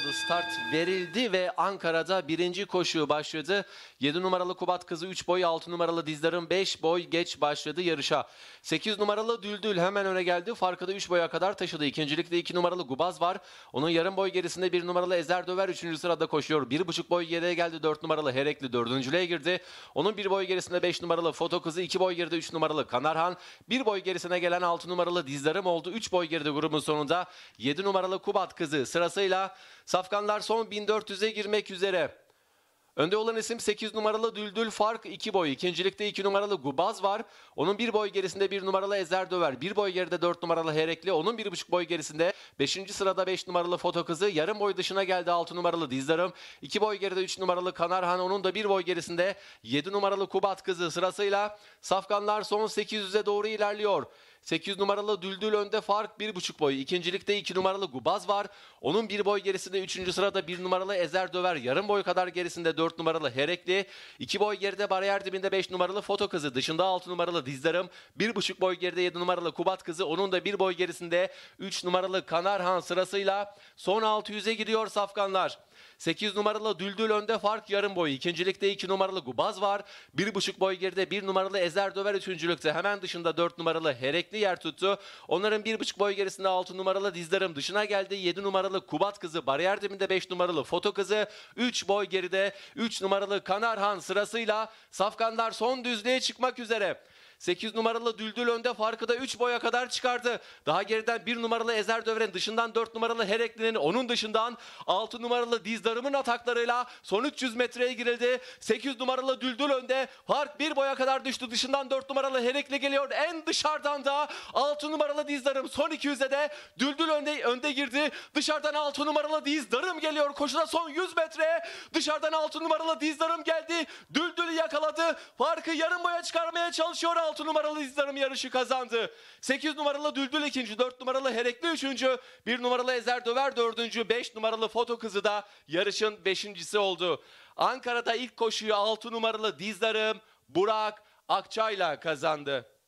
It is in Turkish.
atıldı. Start verildi ve Ankara'da birinci koşu başladı. 7 numaralı Kubat Kızı 3 boy, 6 numaralı dizlerim 5 boy geç başladı yarışa. 8 numaralı Düldül hemen öne geldi. Farkı da 3 boya kadar taşıdı. İkincilikte 2 iki numaralı Gubaz var. Onun yarım boy gerisinde 1 numaralı Ezer Döver 3. sırada koşuyor. 1,5 boy geriye geldi. 4 numaralı Herekli 4.lüğe girdi. Onun 1 boy gerisinde 5 numaralı Foto Kızı 2 boy geride 3 numaralı Kanarhan. 1 boy gerisine gelen 6 numaralı dizlerim oldu. 3 boy geride grubun sonunda 7 numaralı Kubat Kızı sırasıyla Safkanlar son 1400'e girmek üzere. Önde olan isim 8 numaralı Düldül Fark 2 boy. İkincilikte 2 iki numaralı Gubaz var. Onun 1 boy gerisinde 1 numaralı Ezer Döver. 1 boy geride 4 numaralı Herekli. Onun 1,5 boy gerisinde 5. sırada 5 numaralı Foto Kızı. Yarım boy dışına geldi 6 numaralı Dizdarım. 2 boy geride 3 numaralı Kanarhan. Onun da 1 boy gerisinde 7 numaralı Kubat Kızı sırasıyla Safkanlar son 800'e doğru ilerliyor. 8 numaralı Düldül önde fark 1.5 boyu. İkincilikte 2 numaralı Gubaz var. Onun bir boy gerisinde 3. sırada 1 numaralı Ezer Döver. Yarım boy kadar gerisinde 4 numaralı Herekli. 2 boy geride bariyer dibinde 5 numaralı Foto Kızı. Dışında 6 numaralı Dizdarım. 1.5 boy geride 7 numaralı Kubat Kızı. Onun da bir boy gerisinde 3 numaralı Kanarhan sırasıyla son 600'e gidiyor Safkanlar. 8 numaralı Düldül önde fark yarım boyu. İkincilikte 2 numaralı Gubaz var. 1,5 boy geride 1 numaralı Ezer Döver üçüncülükte. Hemen dışında 4 numaralı Herekli yer tuttu. Onların 1,5 boy gerisinde 6 numaralı Dizdarım dışına geldi. 7 numaralı Kubat kızı bariyer dibinde 5 numaralı Foto kızı. 3 boy geride 3 numaralı Kanarhan sırasıyla Safkanlar son düzlüğe çıkmak üzere. 8 numaralı Düldül önde farkı da 3 boya kadar çıkardı. Daha geriden 1 numaralı Ezer Dövren dışından 4 numaralı Herekli'nin onun dışından 6 numaralı Dizdarım'ın ataklarıyla son 300 metreye girildi. 8 numaralı Düldül önde fark 1 boya kadar düştü. Dışından 4 numaralı Herekli geliyor. En dışarıdan da 6 numaralı Dizdarım son 200'de de Düldül önde, önde girdi. Dışarıdan 6 numaralı Dizdarım geliyor. Koşuda son 100 metreye dışarıdan 6 numaralı Dizdarım geldi. Düldül'ü yakaladı. Farkı yarım boya çıkarmaya çalışıyor 16 numaralı İzlarım yarışı kazandı. 8 numaralı Düldül ikinci, 4 numaralı Herekli üçüncü, 1 numaralı Ezer Döver dördüncü, 5 numaralı Foto Kızı da yarışın beşincisi oldu. Ankara'da ilk koşuyu 6 numaralı Dizlarım Burak Akçay'la kazandı.